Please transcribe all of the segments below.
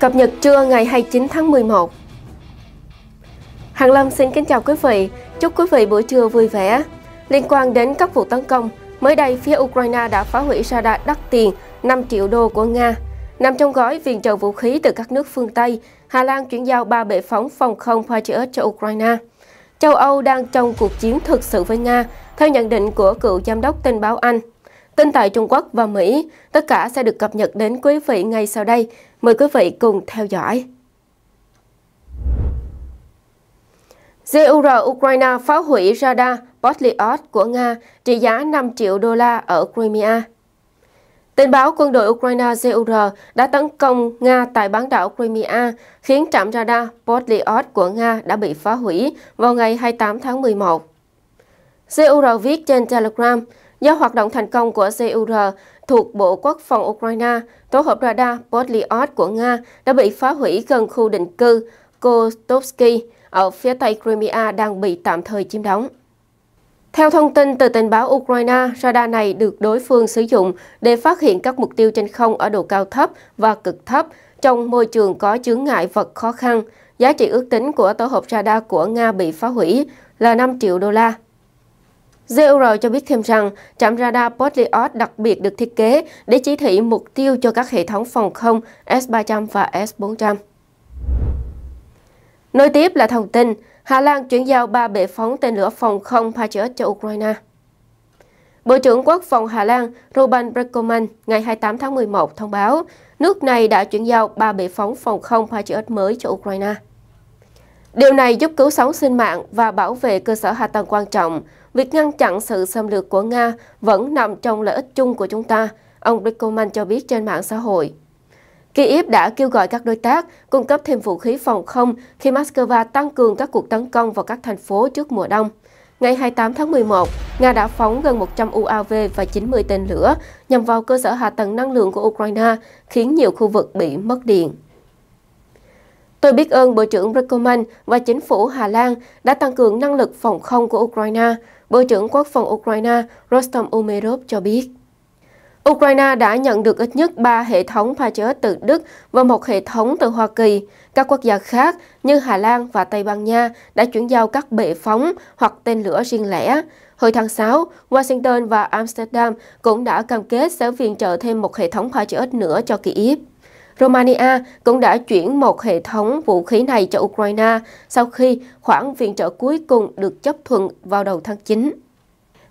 Cập nhật trưa ngày 29 tháng 11 Hàng Lâm xin kính chào quý vị, chúc quý vị buổi trưa vui vẻ. Liên quan đến các vụ tấn công, mới đây phía Ukraine đã phá hủy radar đắt tiền 5 triệu đô của Nga. Nằm trong gói viện trợ vũ khí từ các nước phương Tây, Hà Lan chuyển giao 3 bệ phóng phòng không Patriot cho Ukraine. Châu Âu đang trong cuộc chiến thực sự với Nga, theo nhận định của cựu giám đốc tin báo Anh. Tin tại Trung Quốc và Mỹ, tất cả sẽ được cập nhật đến quý vị ngay sau đây Mời quý vị cùng theo dõi. GUR Ukraine phá hủy radar Patriot của Nga trị giá 5 triệu đô la ở Crimea. Tình báo quân đội Ukraine GUR đã tấn công Nga tại bán đảo Crimea, khiến trạm radar Patriot của Nga đã bị phá hủy vào ngày 28 tháng 11. GUR viết trên Telegram, do hoạt động thành công của GUR thuộc Bộ Quốc phòng Ukraine, tổ hợp radar Podliot của Nga đã bị phá hủy gần khu định cư Kostovsky ở phía tây Crimea đang bị tạm thời chiếm đóng. Theo thông tin từ tình báo Ukraine, radar này được đối phương sử dụng để phát hiện các mục tiêu trên không ở độ cao thấp và cực thấp trong môi trường có chướng ngại vật khó khăn. Giá trị ước tính của tổ hợp radar của Nga bị phá hủy là 5 triệu đô la. GR cho biết thêm rằng, trạm radar Portliot đặc biệt được thiết kế để chỉ thị mục tiêu cho các hệ thống phòng không S-300 và S-400. Nối tiếp là thông tin, Hà Lan chuyển giao 3 bệ phóng tên lửa phòng không Patriot cho Ukraine. Bộ trưởng Quốc phòng Hà Lan Ruben Brekoman ngày 28 tháng 11 thông báo nước này đã chuyển giao 3 bệ phóng phòng không Patriot mới cho Ukraine. Điều này giúp cứu sống sinh mạng và bảo vệ cơ sở hạ tầng quan trọng, Việc ngăn chặn sự xâm lược của Nga vẫn nằm trong lợi ích chung của chúng ta, ông Brickoman cho biết trên mạng xã hội. Kyiv đã kêu gọi các đối tác cung cấp thêm vũ khí phòng không khi Moscow tăng cường các cuộc tấn công vào các thành phố trước mùa đông. Ngày 28 tháng 11, Nga đã phóng gần 100 UAV và 90 tên lửa nhằm vào cơ sở hạ tầng năng lượng của Ukraine, khiến nhiều khu vực bị mất điện. Tôi biết ơn Bộ trưởng Brekoman và chính phủ Hà Lan đã tăng cường năng lực phòng không của Ukraine, Bộ trưởng Quốc phòng Ukraine Rostom Umerov cho biết. Ukraine đã nhận được ít nhất 3 hệ thống Patriot từ Đức và một hệ thống từ Hoa Kỳ. Các quốc gia khác như Hà Lan và Tây Ban Nha đã chuyển giao các bệ phóng hoặc tên lửa riêng lẻ. Hồi tháng 6, Washington và Amsterdam cũng đã cam kết sẽ viện trợ thêm một hệ thống Patriot nữa cho Kyiv. Romania cũng đã chuyển một hệ thống vũ khí này cho Ukraine sau khi khoản viện trợ cuối cùng được chấp thuận vào đầu tháng 9.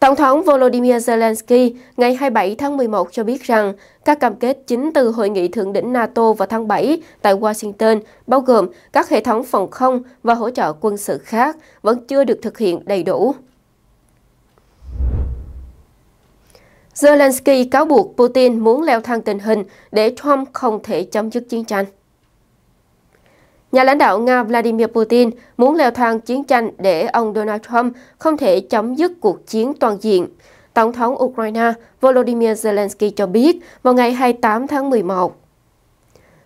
Tổng thống Volodymyr Zelensky ngày 27 tháng 11 cho biết rằng các cam kết chính từ hội nghị thượng đỉnh NATO vào tháng 7 tại Washington, bao gồm các hệ thống phòng không và hỗ trợ quân sự khác, vẫn chưa được thực hiện đầy đủ. Zelensky cáo buộc Putin muốn leo thang tình hình để Trump không thể chấm dứt chiến tranh. Nhà lãnh đạo Nga Vladimir Putin muốn leo thang chiến tranh để ông Donald Trump không thể chấm dứt cuộc chiến toàn diện. Tổng thống Ukraine Volodymyr Zelensky cho biết vào ngày 28 tháng 11,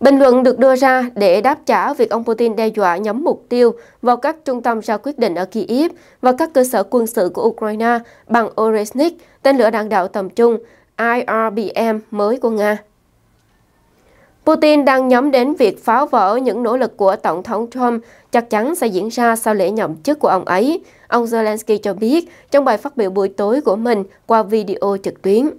Bình luận được đưa ra để đáp trả việc ông Putin đe dọa nhắm mục tiêu vào các trung tâm ra quyết định ở Kyiv và các cơ sở quân sự của Ukraine bằng Oresnik, tên lửa đạn đạo tầm trung IRBM mới của Nga. Putin đang nhắm đến việc phá vỡ những nỗ lực của Tổng thống Trump chắc chắn sẽ diễn ra sau lễ nhậm chức của ông ấy, ông Zelensky cho biết trong bài phát biểu buổi tối của mình qua video trực tuyến.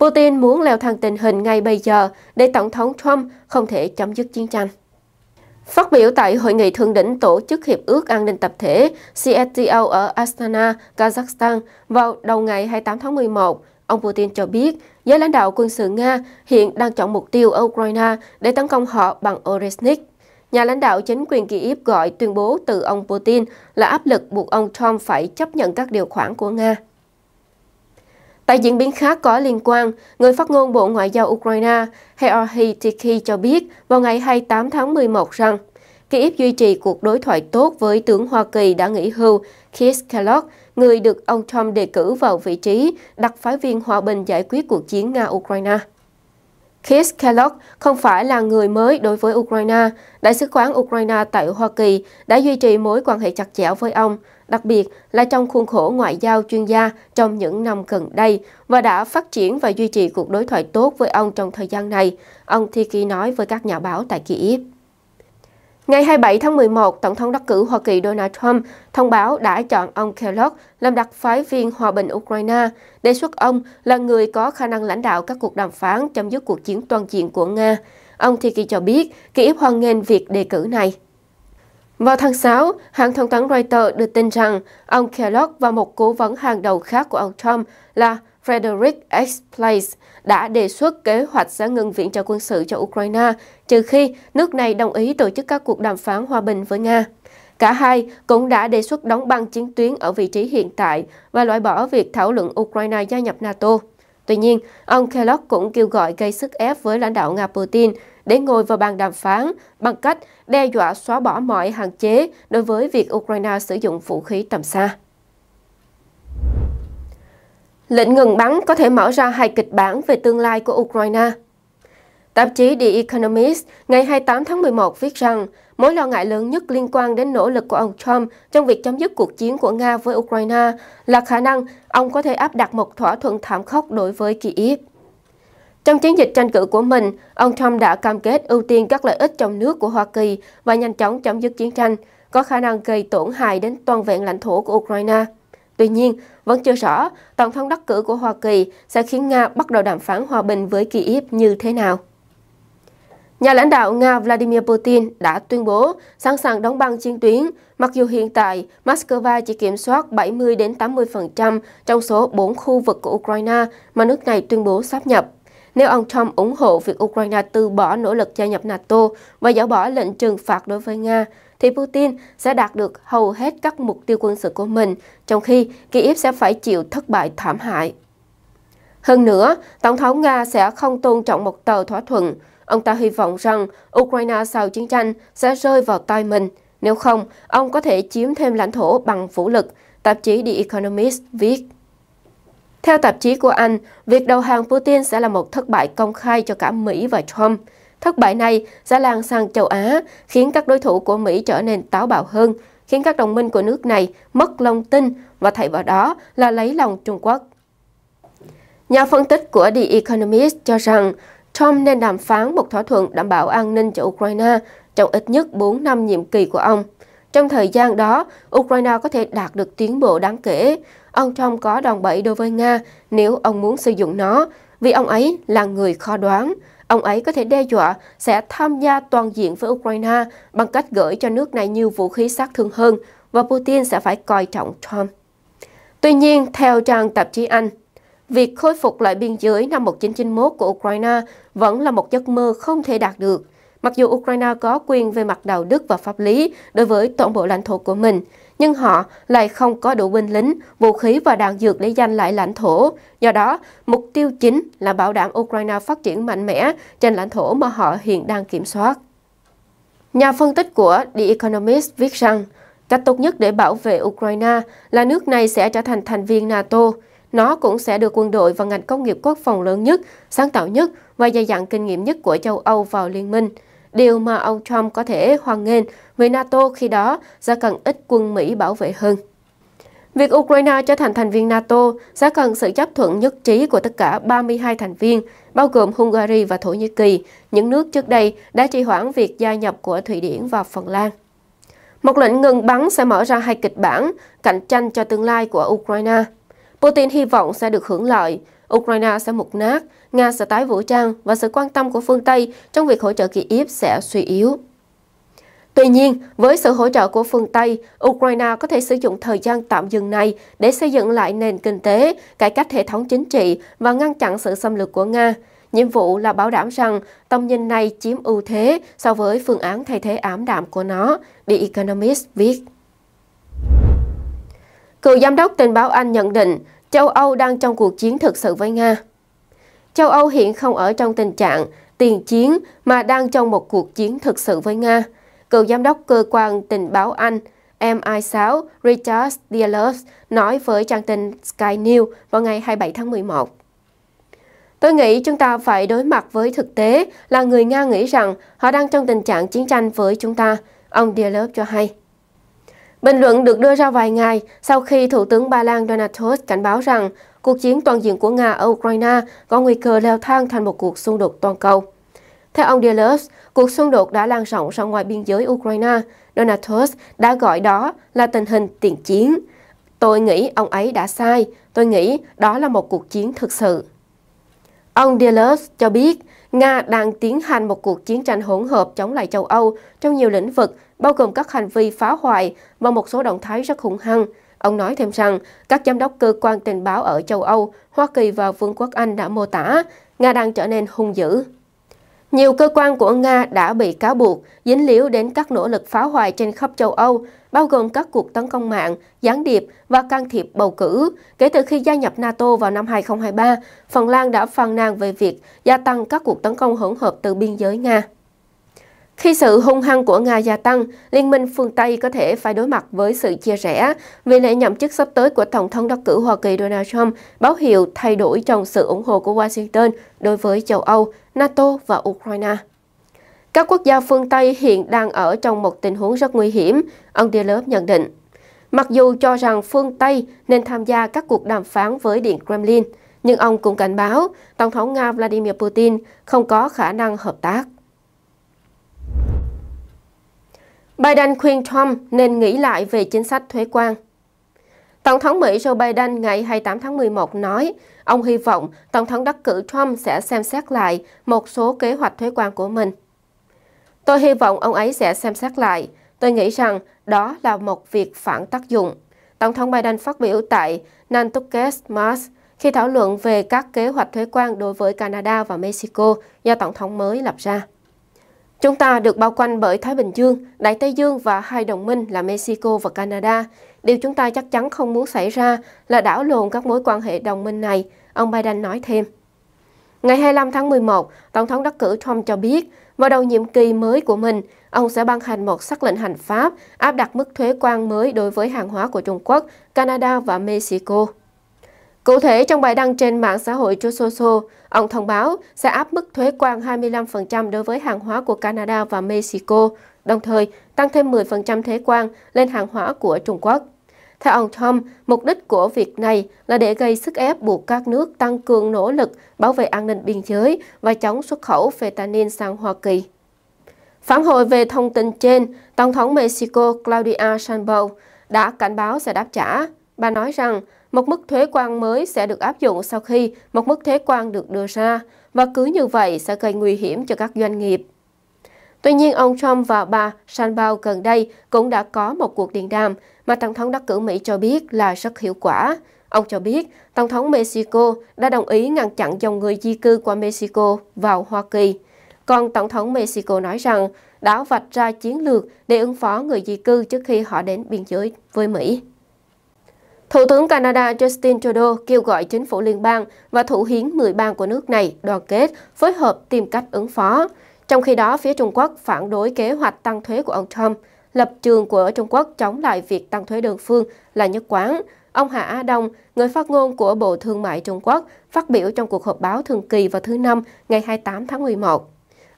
Putin muốn leo thang tình hình ngay bây giờ để Tổng thống Trump không thể chấm dứt chiến tranh. Phát biểu tại Hội nghị Thượng đỉnh Tổ chức Hiệp ước An ninh Tập thể CSTO ở Astana, Kazakhstan vào đầu ngày 28 tháng 11, ông Putin cho biết giới lãnh đạo quân sự Nga hiện đang chọn mục tiêu ở Ukraine để tấn công họ bằng Oresnik. Nhà lãnh đạo chính quyền Kyiv gọi tuyên bố từ ông Putin là áp lực buộc ông Trump phải chấp nhận các điều khoản của Nga. Tại diễn biến khác có liên quan, người phát ngôn Bộ Ngoại giao Ukraine Georgy Tiki cho biết vào ngày 28 tháng 11 rằng Kyiv duy trì cuộc đối thoại tốt với tướng Hoa Kỳ đã nghỉ hưu Keith Kellogg, người được ông Trump đề cử vào vị trí đặc phái viên hòa bình giải quyết cuộc chiến Nga-Ukraine. Keith Kellogg không phải là người mới đối với Ukraine. Đại sứ quán Ukraine tại Hoa Kỳ đã duy trì mối quan hệ chặt chẽ với ông đặc biệt là trong khuôn khổ ngoại giao chuyên gia trong những năm gần đây và đã phát triển và duy trì cuộc đối thoại tốt với ông trong thời gian này, ông Tiki nói với các nhà báo tại Kyiv. Ngày 27 tháng 11, Tổng thống đắc cử Hoa Kỳ Donald Trump thông báo đã chọn ông Kellogg làm đặc phái viên hòa bình Ukraine, đề xuất ông là người có khả năng lãnh đạo các cuộc đàm phán chấm dứt cuộc chiến toàn diện của Nga. Ông Tiki cho biết, Kyiv hoan nghênh việc đề cử này. Vào tháng 6, hãng thông tấn Reuters đưa tin rằng ông Kellogg và một cố vấn hàng đầu khác của ông Trump là Frederick X. Place đã đề xuất kế hoạch sẽ ngừng viện trợ quân sự cho Ukraine trừ khi nước này đồng ý tổ chức các cuộc đàm phán hòa bình với Nga. Cả hai cũng đã đề xuất đóng băng chiến tuyến ở vị trí hiện tại và loại bỏ việc thảo luận Ukraine gia nhập NATO. Tuy nhiên, ông Kellogg cũng kêu gọi gây sức ép với lãnh đạo Nga Putin để ngồi vào bàn đàm phán bằng cách đe dọa xóa bỏ mọi hạn chế đối với việc Ukraine sử dụng vũ khí tầm xa. Lệnh ngừng bắn có thể mở ra hai kịch bản về tương lai của Ukraine. Tạp chí The Economist ngày 28 tháng 11 viết rằng mối lo ngại lớn nhất liên quan đến nỗ lực của ông Trump trong việc chấm dứt cuộc chiến của Nga với Ukraine là khả năng ông có thể áp đặt một thỏa thuận thảm khốc đối với Kyiv. Trong chiến dịch tranh cử của mình, ông Trump đã cam kết ưu tiên các lợi ích trong nước của Hoa Kỳ và nhanh chóng chấm dứt chiến tranh, có khả năng gây tổn hại đến toàn vẹn lãnh thổ của Ukraine. Tuy nhiên, vẫn chưa rõ tổng thống đắc cử của Hoa Kỳ sẽ khiến Nga bắt đầu đàm phán hòa bình với Kyiv như thế nào. Nhà lãnh đạo Nga Vladimir Putin đã tuyên bố sẵn sàng đóng băng chiến tuyến, mặc dù hiện tại Moscow chỉ kiểm soát 70-80% trong số 4 khu vực của Ukraine mà nước này tuyên bố sáp nhập nếu ông Trump ủng hộ việc Ukraine từ bỏ nỗ lực gia nhập NATO và dỡ bỏ lệnh trừng phạt đối với Nga, thì Putin sẽ đạt được hầu hết các mục tiêu quân sự của mình, trong khi Kyiv sẽ phải chịu thất bại thảm hại. Hơn nữa, Tổng thống Nga sẽ không tôn trọng một tờ thỏa thuận. Ông ta hy vọng rằng Ukraine sau chiến tranh sẽ rơi vào tay mình. Nếu không, ông có thể chiếm thêm lãnh thổ bằng vũ lực, tạp chí The Economist viết. Theo tạp chí của Anh, việc đầu hàng Putin sẽ là một thất bại công khai cho cả Mỹ và Trump. Thất bại này sẽ lan sang châu Á, khiến các đối thủ của Mỹ trở nên táo bạo hơn, khiến các đồng minh của nước này mất lòng tin và thay vào đó là lấy lòng Trung Quốc. Nhà phân tích của The Economist cho rằng Trump nên đàm phán một thỏa thuận đảm bảo an ninh cho Ukraine trong ít nhất 4 năm nhiệm kỳ của ông. Trong thời gian đó, Ukraine có thể đạt được tiến bộ đáng kể, ông Trump có đòn bẩy đối với Nga nếu ông muốn sử dụng nó, vì ông ấy là người khó đoán. Ông ấy có thể đe dọa sẽ tham gia toàn diện với Ukraine bằng cách gửi cho nước này nhiều vũ khí sát thương hơn và Putin sẽ phải coi trọng Trump. Tuy nhiên, theo trang tạp chí Anh, việc khôi phục lại biên giới năm 1991 của Ukraine vẫn là một giấc mơ không thể đạt được. Mặc dù Ukraine có quyền về mặt đạo đức và pháp lý đối với toàn bộ lãnh thổ của mình, nhưng họ lại không có đủ binh lính, vũ khí và đạn dược để giành lại lãnh thổ. Do đó, mục tiêu chính là bảo đảm Ukraine phát triển mạnh mẽ trên lãnh thổ mà họ hiện đang kiểm soát. Nhà phân tích của The Economist viết rằng, cách tốt nhất để bảo vệ Ukraine là nước này sẽ trở thành thành viên NATO. Nó cũng sẽ được quân đội và ngành công nghiệp quốc phòng lớn nhất, sáng tạo nhất và dày dặn kinh nghiệm nhất của châu Âu vào liên minh điều mà ông Trump có thể hoan nghênh vì NATO khi đó sẽ cần ít quân Mỹ bảo vệ hơn. Việc Ukraine trở thành thành viên NATO sẽ cần sự chấp thuận nhất trí của tất cả 32 thành viên, bao gồm Hungary và Thổ Nhĩ Kỳ, những nước trước đây đã trì hoãn việc gia nhập của Thụy Điển và Phần Lan. Một lệnh ngừng bắn sẽ mở ra hai kịch bản cạnh tranh cho tương lai của Ukraine. Putin hy vọng sẽ được hưởng lợi, Ukraine sẽ mục nát Nga sẽ tái vũ trang và sự quan tâm của phương Tây trong việc hỗ trợ Kyiv sẽ suy yếu. Tuy nhiên, với sự hỗ trợ của phương Tây, Ukraine có thể sử dụng thời gian tạm dừng này để xây dựng lại nền kinh tế, cải cách hệ thống chính trị và ngăn chặn sự xâm lược của Nga. Nhiệm vụ là bảo đảm rằng tầm nhìn này chiếm ưu thế so với phương án thay thế ảm đạm của nó, The Economist viết. Cựu giám đốc tình báo Anh nhận định châu Âu đang trong cuộc chiến thực sự với Nga. Châu Âu hiện không ở trong tình trạng tiền chiến mà đang trong một cuộc chiến thực sự với Nga. Cựu giám đốc cơ quan tình báo Anh MI6 Richard Dealers nói với trang tin Sky News vào ngày 27 tháng 11. Tôi nghĩ chúng ta phải đối mặt với thực tế là người Nga nghĩ rằng họ đang trong tình trạng chiến tranh với chúng ta, ông Dialog cho hay. Bình luận được đưa ra vài ngày sau khi Thủ tướng Ba Lan Donald Tusk cảnh báo rằng cuộc chiến toàn diện của Nga ở Ukraine có nguy cơ leo thang thành một cuộc xung đột toàn cầu. Theo ông Delors, cuộc xung đột đã lan rộng ra ngoài biên giới Ukraine. Donald Tusk đã gọi đó là tình hình tiền chiến. Tôi nghĩ ông ấy đã sai. Tôi nghĩ đó là một cuộc chiến thực sự. Ông Delors cho biết, Nga đang tiến hành một cuộc chiến tranh hỗn hợp chống lại châu Âu trong nhiều lĩnh vực bao gồm các hành vi phá hoại và một số động thái rất hung hăng. Ông nói thêm rằng, các giám đốc cơ quan tình báo ở châu Âu, Hoa Kỳ và Vương quốc Anh đã mô tả Nga đang trở nên hung dữ. Nhiều cơ quan của Nga đã bị cáo buộc dính líu đến các nỗ lực phá hoại trên khắp châu Âu, bao gồm các cuộc tấn công mạng, gián điệp và can thiệp bầu cử. Kể từ khi gia nhập NATO vào năm 2023, Phần Lan đã phàn nàn về việc gia tăng các cuộc tấn công hỗn hợp từ biên giới Nga. Khi sự hung hăng của Nga gia tăng, Liên minh phương Tây có thể phải đối mặt với sự chia rẽ vì lễ nhậm chức sắp tới của Tổng thống đắc cử Hoa Kỳ Donald Trump báo hiệu thay đổi trong sự ủng hộ của Washington đối với châu Âu, NATO và Ukraine. Các quốc gia phương Tây hiện đang ở trong một tình huống rất nguy hiểm, ông Dillard nhận định. Mặc dù cho rằng phương Tây nên tham gia các cuộc đàm phán với Điện Kremlin, nhưng ông cũng cảnh báo Tổng thống Nga Vladimir Putin không có khả năng hợp tác. Biden khuyên Trump nên nghĩ lại về chính sách thuế quan. Tổng thống Mỹ Joe Biden ngày 28 tháng 11 nói, ông hy vọng Tổng thống đắc cử Trump sẽ xem xét lại một số kế hoạch thuế quan của mình. Tôi hy vọng ông ấy sẽ xem xét lại. Tôi nghĩ rằng đó là một việc phản tác dụng. Tổng thống Biden phát biểu tại Nantucket Mars khi thảo luận về các kế hoạch thuế quan đối với Canada và Mexico do Tổng thống mới lập ra. Chúng ta được bao quanh bởi Thái Bình Dương, Đại Tây Dương và hai đồng minh là Mexico và Canada. Điều chúng ta chắc chắn không muốn xảy ra là đảo lộn các mối quan hệ đồng minh này, ông Biden nói thêm. Ngày 25 tháng 11, Tổng thống đắc cử Trump cho biết, vào đầu nhiệm kỳ mới của mình, ông sẽ ban hành một sắc lệnh hành pháp áp đặt mức thuế quan mới đối với hàng hóa của Trung Quốc, Canada và Mexico. Cụ thể, trong bài đăng trên mạng xã hội Trusoso, ông thông báo sẽ áp mức thuế quan 25% đối với hàng hóa của Canada và Mexico, đồng thời tăng thêm 10% thuế quan lên hàng hóa của Trung Quốc. Theo ông Trump, mục đích của việc này là để gây sức ép buộc các nước tăng cường nỗ lực bảo vệ an ninh biên giới và chống xuất khẩu fentanyl sang Hoa Kỳ. Phản hồi về thông tin trên, Tổng thống Mexico Claudia Sheinbaum đã cảnh báo sẽ đáp trả Bà nói rằng một mức thuế quan mới sẽ được áp dụng sau khi một mức thuế quan được đưa ra và cứ như vậy sẽ gây nguy hiểm cho các doanh nghiệp. Tuy nhiên, ông Trump và bà Sanbao gần đây cũng đã có một cuộc điện đàm mà Tổng thống đắc cử Mỹ cho biết là rất hiệu quả. Ông cho biết Tổng thống Mexico đã đồng ý ngăn chặn dòng người di cư qua Mexico vào Hoa Kỳ. Còn Tổng thống Mexico nói rằng đã vạch ra chiến lược để ứng phó người di cư trước khi họ đến biên giới với Mỹ. Thủ tướng Canada Justin Trudeau kêu gọi chính phủ liên bang và thủ hiến 10 bang của nước này đoàn kết, phối hợp tìm cách ứng phó. Trong khi đó, phía Trung Quốc phản đối kế hoạch tăng thuế của ông Trump. Lập trường của Trung Quốc chống lại việc tăng thuế đơn phương là nhất quán. Ông Hạ Á Đông, người phát ngôn của Bộ Thương mại Trung Quốc, phát biểu trong cuộc họp báo thường kỳ vào thứ Năm ngày 28 tháng 11.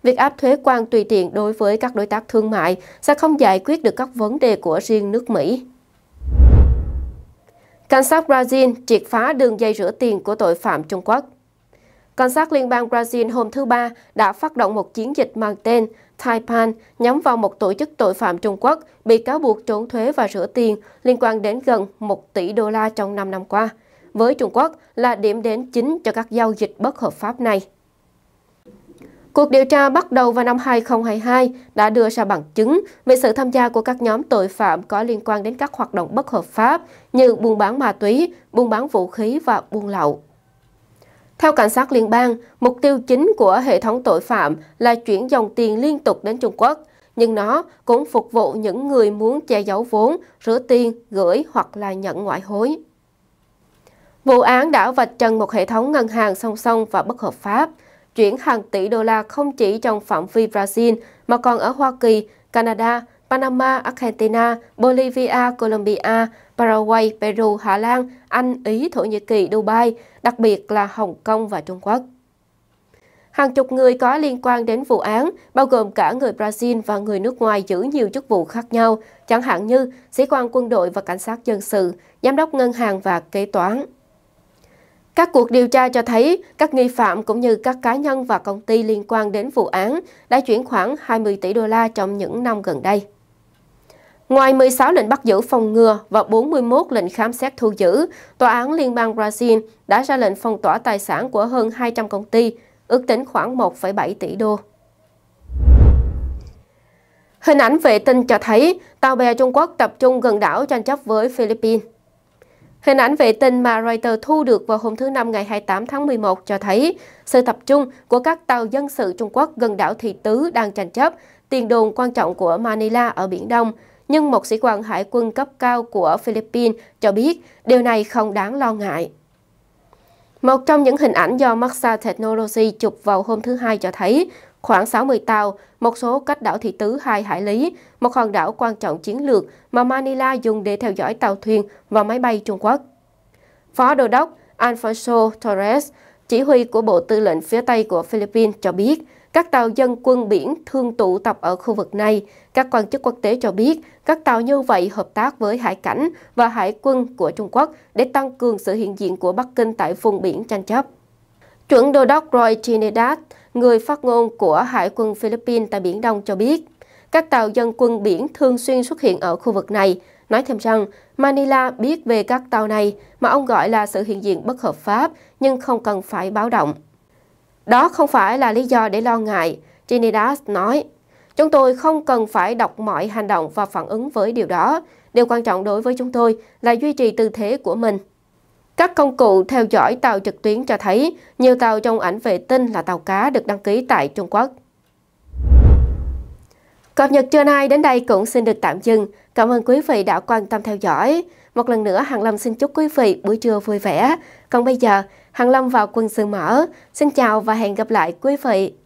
Việc áp thuế quan tùy tiện đối với các đối tác thương mại sẽ không giải quyết được các vấn đề của riêng nước Mỹ. Cảnh sát Brazil triệt phá đường dây rửa tiền của tội phạm Trung Quốc. Cảnh sát Liên bang Brazil hôm thứ Ba đã phát động một chiến dịch mang tên Taipan nhắm vào một tổ chức tội phạm Trung Quốc bị cáo buộc trốn thuế và rửa tiền liên quan đến gần 1 tỷ đô la trong 5 năm qua, với Trung Quốc là điểm đến chính cho các giao dịch bất hợp pháp này. Cuộc điều tra bắt đầu vào năm 2022 đã đưa ra bằng chứng về sự tham gia của các nhóm tội phạm có liên quan đến các hoạt động bất hợp pháp như buôn bán ma túy, buôn bán vũ khí và buôn lậu. Theo cảnh sát liên bang, mục tiêu chính của hệ thống tội phạm là chuyển dòng tiền liên tục đến Trung Quốc, nhưng nó cũng phục vụ những người muốn che giấu vốn, rửa tiền, gửi hoặc là nhận ngoại hối. Vụ án đã vạch trần một hệ thống ngân hàng song song và bất hợp pháp, chuyển hàng tỷ đô la không chỉ trong phạm vi Brazil mà còn ở Hoa Kỳ, Canada, Panama, Argentina, Bolivia, Colombia, Paraguay, Peru, Hà Lan, Anh, Ý, Thổ Nhĩ Kỳ, Dubai, đặc biệt là Hồng Kông và Trung Quốc. Hàng chục người có liên quan đến vụ án, bao gồm cả người Brazil và người nước ngoài giữ nhiều chức vụ khác nhau, chẳng hạn như sĩ quan quân đội và cảnh sát dân sự, giám đốc ngân hàng và kế toán. Các cuộc điều tra cho thấy các nghi phạm cũng như các cá nhân và công ty liên quan đến vụ án đã chuyển khoảng 20 tỷ đô la trong những năm gần đây. Ngoài 16 lệnh bắt giữ phòng ngừa và 41 lệnh khám xét thu giữ, Tòa án Liên bang Brazil đã ra lệnh phong tỏa tài sản của hơn 200 công ty, ước tính khoảng 1,7 tỷ đô. Hình ảnh vệ tinh cho thấy tàu bè Trung Quốc tập trung gần đảo tranh chấp với Philippines. Hình ảnh vệ tinh mà Reuters thu được vào hôm thứ Năm ngày 28 tháng 11 cho thấy sự tập trung của các tàu dân sự Trung Quốc gần đảo Thị Tứ đang tranh chấp tiền đồn quan trọng của Manila ở Biển Đông. Nhưng một sĩ quan hải quân cấp cao của Philippines cho biết điều này không đáng lo ngại. Một trong những hình ảnh do Maxa Technology chụp vào hôm thứ Hai cho thấy khoảng 60 tàu, một số cách đảo Thị Tứ 2 hải lý, một hòn đảo quan trọng chiến lược mà Manila dùng để theo dõi tàu thuyền và máy bay Trung Quốc. Phó Đô đốc Alfonso Torres, chỉ huy của Bộ Tư lệnh phía Tây của Philippines cho biết, các tàu dân quân biển thường tụ tập ở khu vực này. Các quan chức quốc tế cho biết, các tàu như vậy hợp tác với hải cảnh và hải quân của Trung Quốc để tăng cường sự hiện diện của Bắc Kinh tại vùng biển tranh chấp. Chuẩn đô đốc Roy Trinidad người phát ngôn của Hải quân Philippines tại Biển Đông cho biết, các tàu dân quân biển thường xuyên xuất hiện ở khu vực này, nói thêm rằng Manila biết về các tàu này mà ông gọi là sự hiện diện bất hợp pháp nhưng không cần phải báo động. Đó không phải là lý do để lo ngại, Trinidad nói. Chúng tôi không cần phải đọc mọi hành động và phản ứng với điều đó. Điều quan trọng đối với chúng tôi là duy trì tư thế của mình. Các công cụ theo dõi tàu trực tuyến cho thấy nhiều tàu trong ảnh vệ tinh là tàu cá được đăng ký tại Trung Quốc. Cập nhật trưa nay đến đây cũng xin được tạm dừng. Cảm ơn quý vị đã quan tâm theo dõi. Một lần nữa Hằng Lâm xin chúc quý vị buổi trưa vui vẻ. Còn bây giờ, Hằng Lâm vào quân sự mở. Xin chào và hẹn gặp lại quý vị.